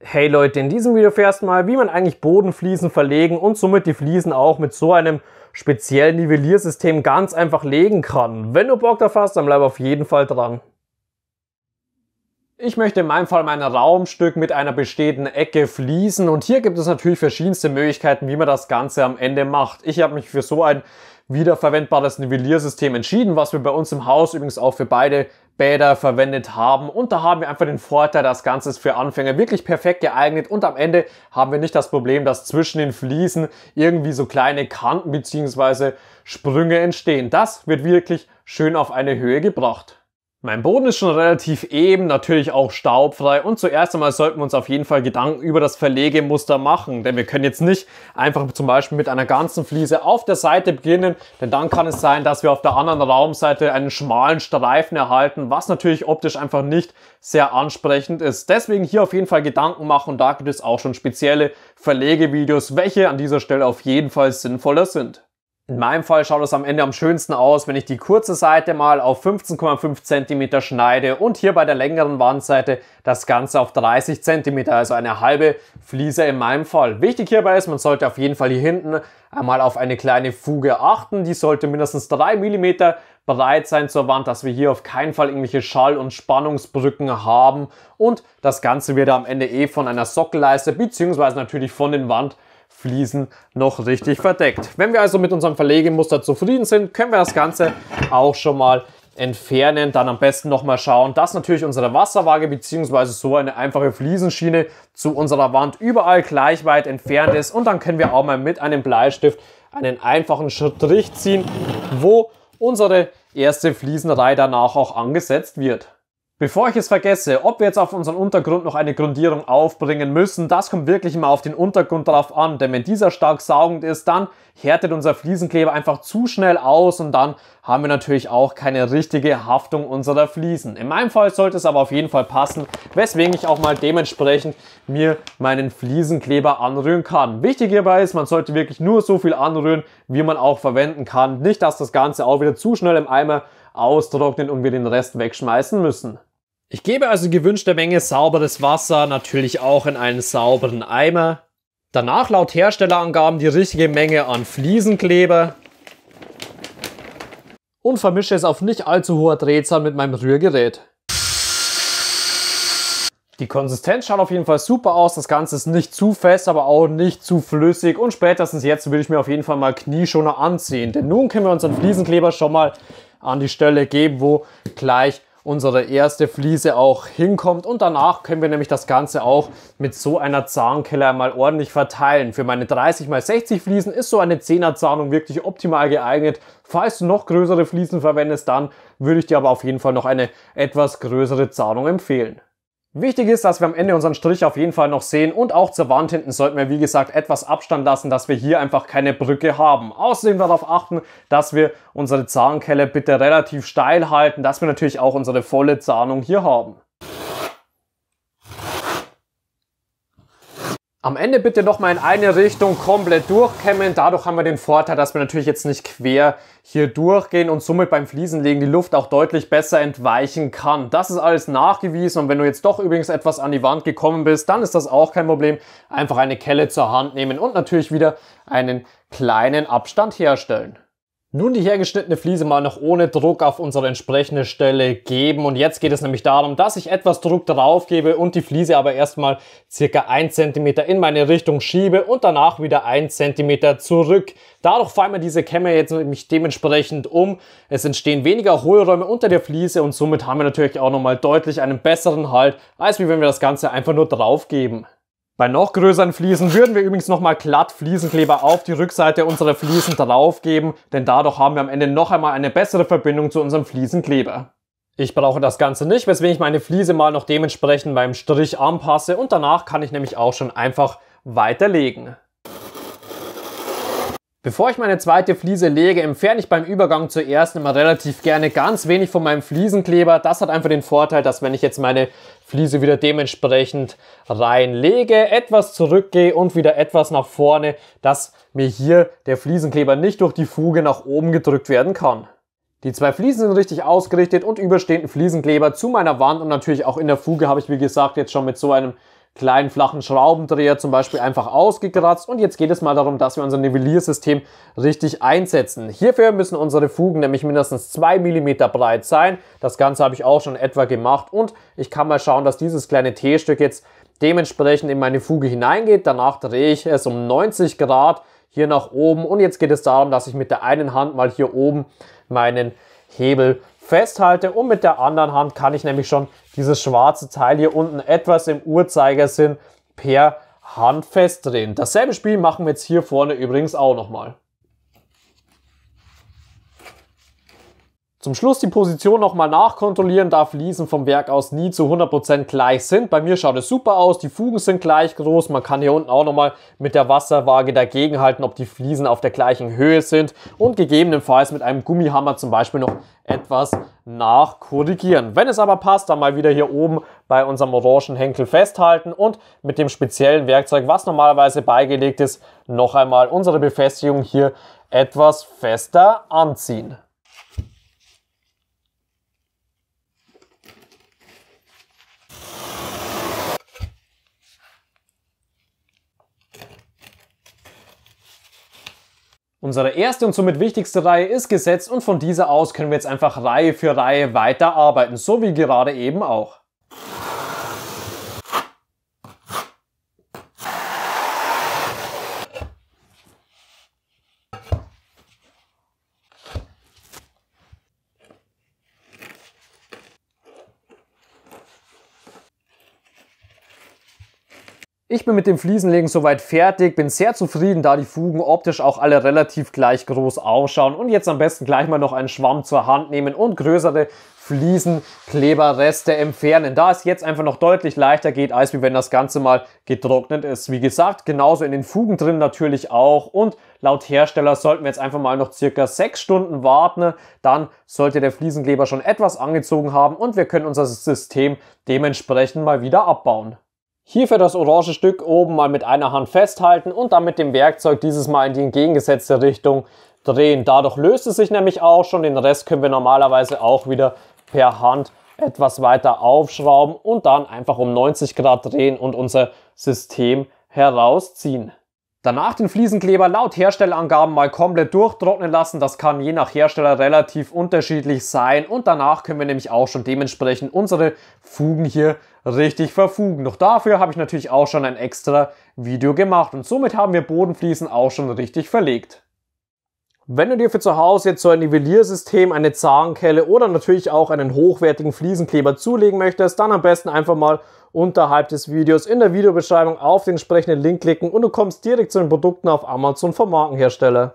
Hey Leute, in diesem Video fährst du mal, wie man eigentlich Bodenfliesen verlegen und somit die Fliesen auch mit so einem speziellen Nivelliersystem ganz einfach legen kann. Wenn du Bock drauf hast, dann bleib auf jeden Fall dran. Ich möchte in meinem Fall mein Raumstück mit einer bestehenden Ecke fließen und hier gibt es natürlich verschiedenste Möglichkeiten, wie man das Ganze am Ende macht. Ich habe mich für so ein wiederverwendbares Nivelliersystem entschieden, was wir bei uns im Haus übrigens auch für beide Bäder verwendet haben. Und da haben wir einfach den Vorteil, das Ganze ist für Anfänger wirklich perfekt geeignet. Und am Ende haben wir nicht das Problem, dass zwischen den Fliesen irgendwie so kleine Kanten bzw. Sprünge entstehen. Das wird wirklich schön auf eine Höhe gebracht. Mein Boden ist schon relativ eben, natürlich auch staubfrei und zuerst einmal sollten wir uns auf jeden Fall Gedanken über das Verlegemuster machen, denn wir können jetzt nicht einfach zum Beispiel mit einer ganzen Fliese auf der Seite beginnen, denn dann kann es sein, dass wir auf der anderen Raumseite einen schmalen Streifen erhalten, was natürlich optisch einfach nicht sehr ansprechend ist. Deswegen hier auf jeden Fall Gedanken machen und da gibt es auch schon spezielle Verlegevideos, welche an dieser Stelle auf jeden Fall sinnvoller sind. In meinem Fall schaut es am Ende am schönsten aus, wenn ich die kurze Seite mal auf 15,5 cm schneide und hier bei der längeren Wandseite das Ganze auf 30 cm, also eine halbe Fliese in meinem Fall. Wichtig hierbei ist, man sollte auf jeden Fall hier hinten einmal auf eine kleine Fuge achten. Die sollte mindestens 3 mm breit sein zur Wand, dass wir hier auf keinen Fall irgendwelche Schall- und Spannungsbrücken haben. Und das Ganze wird am Ende eh von einer Sockelleiste bzw. natürlich von den Wand Fliesen noch richtig verdeckt. Wenn wir also mit unserem Verlegemuster zufrieden sind, können wir das Ganze auch schon mal entfernen. Dann am besten nochmal schauen, dass natürlich unsere Wasserwaage bzw. so eine einfache Fliesenschiene zu unserer Wand überall gleich weit entfernt ist. Und dann können wir auch mal mit einem Bleistift einen einfachen Strich ziehen, wo unsere erste Fliesenreihe danach auch angesetzt wird. Bevor ich es vergesse, ob wir jetzt auf unseren Untergrund noch eine Grundierung aufbringen müssen, das kommt wirklich immer auf den Untergrund drauf an, denn wenn dieser stark saugend ist, dann härtet unser Fliesenkleber einfach zu schnell aus und dann haben wir natürlich auch keine richtige Haftung unserer Fliesen. In meinem Fall sollte es aber auf jeden Fall passen, weswegen ich auch mal dementsprechend mir meinen Fliesenkleber anrühren kann. Wichtig hierbei ist, man sollte wirklich nur so viel anrühren, wie man auch verwenden kann. Nicht, dass das Ganze auch wieder zu schnell im Eimer austrocknet und wir den Rest wegschmeißen müssen. Ich gebe also gewünschte Menge sauberes Wasser natürlich auch in einen sauberen Eimer. Danach laut Herstellerangaben die richtige Menge an Fliesenkleber. Und vermische es auf nicht allzu hoher Drehzahl mit meinem Rührgerät. Die Konsistenz schaut auf jeden Fall super aus. Das Ganze ist nicht zu fest, aber auch nicht zu flüssig. Und spätestens jetzt will ich mir auf jeden Fall mal Knieschoner anziehen. Denn nun können wir unseren Fliesenkleber schon mal an die Stelle geben, wo gleich unsere erste Fliese auch hinkommt. Und danach können wir nämlich das Ganze auch mit so einer Zahnkeller mal ordentlich verteilen. Für meine 30 x 60 Fliesen ist so eine 10er Zahnung wirklich optimal geeignet. Falls du noch größere Fliesen verwendest, dann würde ich dir aber auf jeden Fall noch eine etwas größere Zahnung empfehlen. Wichtig ist, dass wir am Ende unseren Strich auf jeden Fall noch sehen und auch zur Wand hinten sollten wir, wie gesagt, etwas Abstand lassen, dass wir hier einfach keine Brücke haben. Außerdem darauf achten, dass wir unsere Zahnkelle bitte relativ steil halten, dass wir natürlich auch unsere volle Zahnung hier haben. Am Ende bitte nochmal in eine Richtung komplett durchkämmen. Dadurch haben wir den Vorteil, dass wir natürlich jetzt nicht quer hier durchgehen und somit beim Fliesenlegen die Luft auch deutlich besser entweichen kann. Das ist alles nachgewiesen und wenn du jetzt doch übrigens etwas an die Wand gekommen bist, dann ist das auch kein Problem. Einfach eine Kelle zur Hand nehmen und natürlich wieder einen kleinen Abstand herstellen. Nun die hergeschnittene Fliese mal noch ohne Druck auf unsere entsprechende Stelle geben und jetzt geht es nämlich darum, dass ich etwas Druck drauf gebe und die Fliese aber erstmal circa ein Zentimeter in meine Richtung schiebe und danach wieder ein Zentimeter zurück. Dadurch fallen mir diese Kämme jetzt nämlich dementsprechend um. Es entstehen weniger Hohlräume unter der Fliese und somit haben wir natürlich auch nochmal deutlich einen besseren Halt, als wie wenn wir das Ganze einfach nur drauf geben. Bei noch größeren Fliesen würden wir übrigens nochmal glatt Fliesenkleber auf die Rückseite unserer Fliesen draufgeben, denn dadurch haben wir am Ende noch einmal eine bessere Verbindung zu unserem Fliesenkleber. Ich brauche das Ganze nicht, weswegen ich meine Fliese mal noch dementsprechend beim Strich anpasse und danach kann ich nämlich auch schon einfach weiterlegen. Bevor ich meine zweite Fliese lege, entferne ich beim Übergang zur ersten immer relativ gerne ganz wenig von meinem Fliesenkleber. Das hat einfach den Vorteil, dass wenn ich jetzt meine Fliese wieder dementsprechend reinlege, etwas zurückgehe und wieder etwas nach vorne, dass mir hier der Fliesenkleber nicht durch die Fuge nach oben gedrückt werden kann. Die zwei Fliesen sind richtig ausgerichtet und überstehenden Fliesenkleber zu meiner Wand und natürlich auch in der Fuge habe ich, wie gesagt, jetzt schon mit so einem kleinen flachen Schraubendreher zum Beispiel einfach ausgekratzt und jetzt geht es mal darum, dass wir unser Nivelliersystem richtig einsetzen. Hierfür müssen unsere Fugen nämlich mindestens 2 mm breit sein. Das Ganze habe ich auch schon etwa gemacht und ich kann mal schauen, dass dieses kleine T-Stück jetzt dementsprechend in meine Fuge hineingeht. Danach drehe ich es um 90 Grad hier nach oben und jetzt geht es darum, dass ich mit der einen Hand mal hier oben meinen Hebel festhalte und mit der anderen Hand kann ich nämlich schon dieses schwarze Teil hier unten etwas im Uhrzeigersinn per Hand festdrehen. Dasselbe Spiel machen wir jetzt hier vorne übrigens auch nochmal. Zum Schluss die Position nochmal nachkontrollieren, da Fliesen vom Werk aus nie zu 100% gleich sind. Bei mir schaut es super aus, die Fugen sind gleich groß. Man kann hier unten auch nochmal mit der Wasserwaage dagegenhalten, ob die Fliesen auf der gleichen Höhe sind und gegebenenfalls mit einem Gummihammer zum Beispiel noch etwas nachkorrigieren. Wenn es aber passt, dann mal wieder hier oben bei unserem orangen Henkel festhalten und mit dem speziellen Werkzeug, was normalerweise beigelegt ist, noch einmal unsere Befestigung hier etwas fester anziehen. Unsere erste und somit wichtigste Reihe ist gesetzt und von dieser aus können wir jetzt einfach Reihe für Reihe weiterarbeiten, so wie gerade eben auch. Ich bin mit dem Fliesenlegen soweit fertig, bin sehr zufrieden, da die Fugen optisch auch alle relativ gleich groß ausschauen und jetzt am besten gleich mal noch einen Schwamm zur Hand nehmen und größere Fliesenkleberreste entfernen, da es jetzt einfach noch deutlich leichter geht, als wie wenn das Ganze mal getrocknet ist. Wie gesagt, genauso in den Fugen drin natürlich auch und laut Hersteller sollten wir jetzt einfach mal noch circa sechs Stunden warten, dann sollte der Fliesenkleber schon etwas angezogen haben und wir können unser System dementsprechend mal wieder abbauen. Hierfür das orange Stück oben mal mit einer Hand festhalten und dann mit dem Werkzeug dieses Mal in die entgegengesetzte Richtung drehen. Dadurch löst es sich nämlich auch schon. Den Rest können wir normalerweise auch wieder per Hand etwas weiter aufschrauben und dann einfach um 90 Grad drehen und unser System herausziehen. Danach den Fliesenkleber laut Herstellerangaben mal komplett durchtrocknen lassen. Das kann je nach Hersteller relativ unterschiedlich sein. Und danach können wir nämlich auch schon dementsprechend unsere Fugen hier richtig verfugen. Doch dafür habe ich natürlich auch schon ein extra Video gemacht und somit haben wir Bodenfliesen auch schon richtig verlegt. Wenn du dir für zu Hause jetzt so ein Nivelliersystem, eine Zahnkelle oder natürlich auch einen hochwertigen Fliesenkleber zulegen möchtest, dann am besten einfach mal unterhalb des Videos in der Videobeschreibung auf den entsprechenden Link klicken und du kommst direkt zu den Produkten auf Amazon vom Markenhersteller.